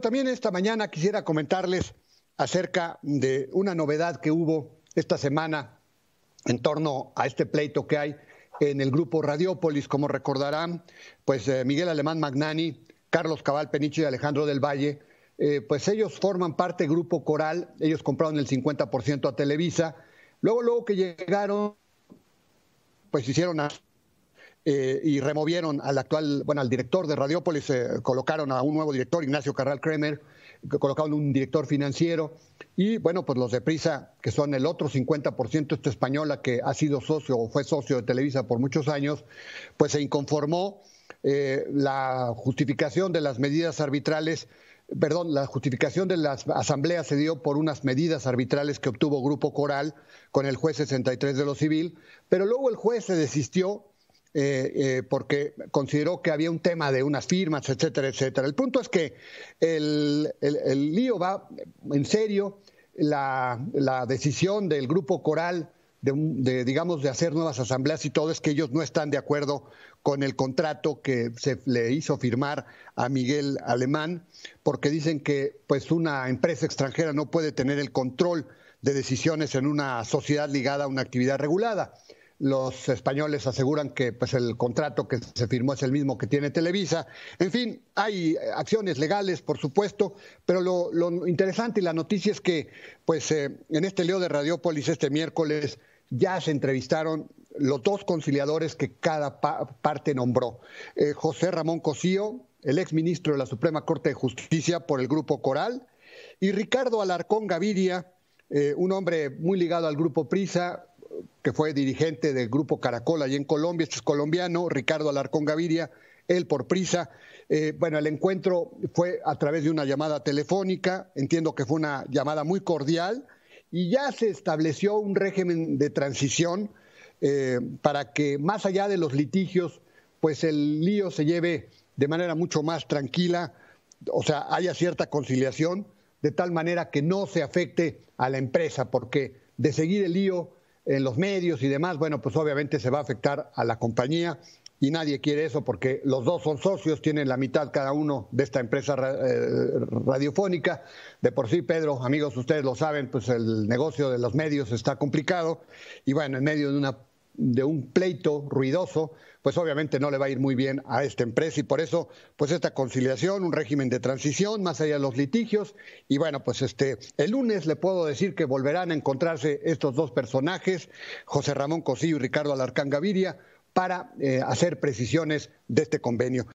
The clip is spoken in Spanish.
También esta mañana quisiera comentarles acerca de una novedad que hubo esta semana en torno a este pleito que hay en el grupo Radiópolis. Como recordarán, pues eh, Miguel Alemán Magnani, Carlos Cabal Peniche y Alejandro del Valle, eh, pues ellos forman parte del Grupo Coral, ellos compraron el 50% a Televisa. Luego, luego que llegaron, pues hicieron a eh, y removieron al actual, bueno, al director de Radiópolis, eh, colocaron a un nuevo director, Ignacio Carral Kremer, colocaron un director financiero y bueno, pues los de Prisa, que son el otro 50%, esta española que ha sido socio o fue socio de Televisa por muchos años, pues se inconformó eh, la justificación de las medidas arbitrales perdón, la justificación de las asambleas se dio por unas medidas arbitrales que obtuvo Grupo Coral con el juez 63 de lo civil, pero luego el juez se desistió eh, eh, porque consideró que había un tema de unas firmas, etcétera, etcétera. El punto es que el, el, lío va en serio, la, decisión del grupo coral de, de, digamos, de hacer nuevas asambleas y todo, es que ellos no están de acuerdo con el contrato que se le hizo firmar a Miguel Alemán, porque dicen que pues una empresa extranjera no puede tener el control de decisiones en una sociedad ligada a una actividad regulada. Los españoles aseguran que pues, el contrato que se firmó es el mismo que tiene Televisa. En fin, hay acciones legales, por supuesto, pero lo, interesante y la noticia es que pues, eh, en este leo de Radiópolis este miércoles ya se entrevistaron los dos conciliadores que cada parte nombró. Eh, José Ramón Cosío, el exministro de la Suprema Corte de Justicia por el Grupo Coral, y Ricardo Alarcón Gaviria, eh, un hombre muy ligado al Grupo Prisa, que fue dirigente del grupo Caracol y en Colombia, este es colombiano, Ricardo Alarcón Gaviria, él por prisa. Eh, bueno, el encuentro fue a través de una llamada telefónica, entiendo que fue una llamada muy cordial, y ya se estableció un régimen de transición eh, para que más allá de los litigios, pues el lío se lleve de manera mucho más tranquila, o sea, haya cierta conciliación, de tal manera que no se afecte a la empresa, porque de seguir el lío en los medios y demás, bueno, pues obviamente se va a afectar a la compañía y nadie quiere eso porque los dos son socios, tienen la mitad cada uno de esta empresa eh, radiofónica. De por sí, Pedro, amigos, ustedes lo saben, pues el negocio de los medios está complicado y bueno, en medio de una de un pleito ruidoso, pues obviamente no le va a ir muy bien a esta empresa y por eso, pues esta conciliación, un régimen de transición, más allá de los litigios, y bueno, pues este, el lunes le puedo decir que volverán a encontrarse estos dos personajes, José Ramón Cosillo y Ricardo Alarcán Gaviria, para eh, hacer precisiones de este convenio.